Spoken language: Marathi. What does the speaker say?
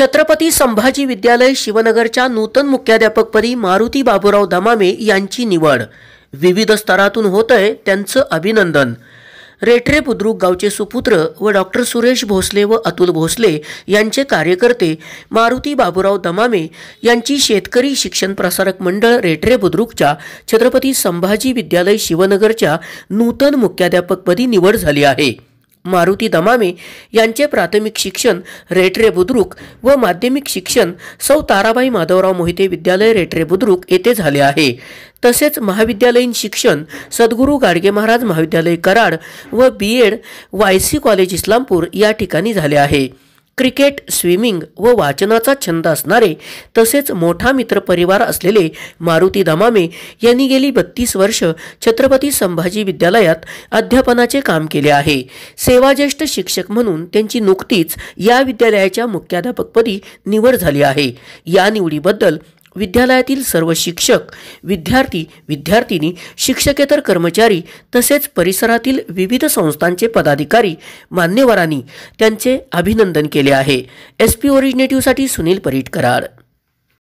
छत्रपती संभाजी विद्यालय शिवनगरच्या नूतन मुख्याध्यापकपदी मारुती बाबुराव दमामे यांची निवड विविध स्तरातून होत आहे त्यांचं अभिनंदन रेठरे बुद्रुक गावचे सुपुत्र व डॉक्टर सुरेश भोसले व अतुल भोसले यांचे कार्यकर्ते मारुती बाबुराव दमामे यांची शेतकरी शिक्षण प्रसारक मंडळ रेठरे बुद्रुकच्या छत्रपती संभाजी विद्यालय शिवनगरच्या नूतन मुख्याध्यापकपदी निवड झाली आहे मारुती दमामे यांचे प्राथमिक शिक्षण रेटरे बुद्रुक व माध्यमिक शिक्षण सौ ताराबाई माधवराव मोहिते विद्यालय रेटरे बुद्रुक येथे झाले आहे तसेच महाविद्यालयीन शिक्षण सद्गुरू गाडगे महाराज महाविद्यालय कराड व B Ed Y C college Islampur या ठिकाणी झाले आहे क्रिकेट स्विमिंग व वाचनाचा छंद असणारे तसेच मोठा मित्रपरिवार असलेले मारुती दमामे यांनी गेली बत्तीस वर्ष छत्रपती संभाजी विद्यालयात अध्यापनाचे काम केले आहे सेवाज्येष्ठ शिक्षक म्हणून त्यांची नुकतीच या विद्यालयाच्या मुख्याध्यापकपदी निवड झाली आहे या निवडीबद्दल विद्यालयातील सर्व शिक्षक विद्यार्थी विद्यार्थिनी शिक्षकेतर कर्मचारी तसेच परिसरातील विविध संस्थांचे पदाधिकारी मान्यवरांनी त्यांचे अभिनंदन केले आहे एस पी ओरिजिनेटिव्हसाठी सुनील कराड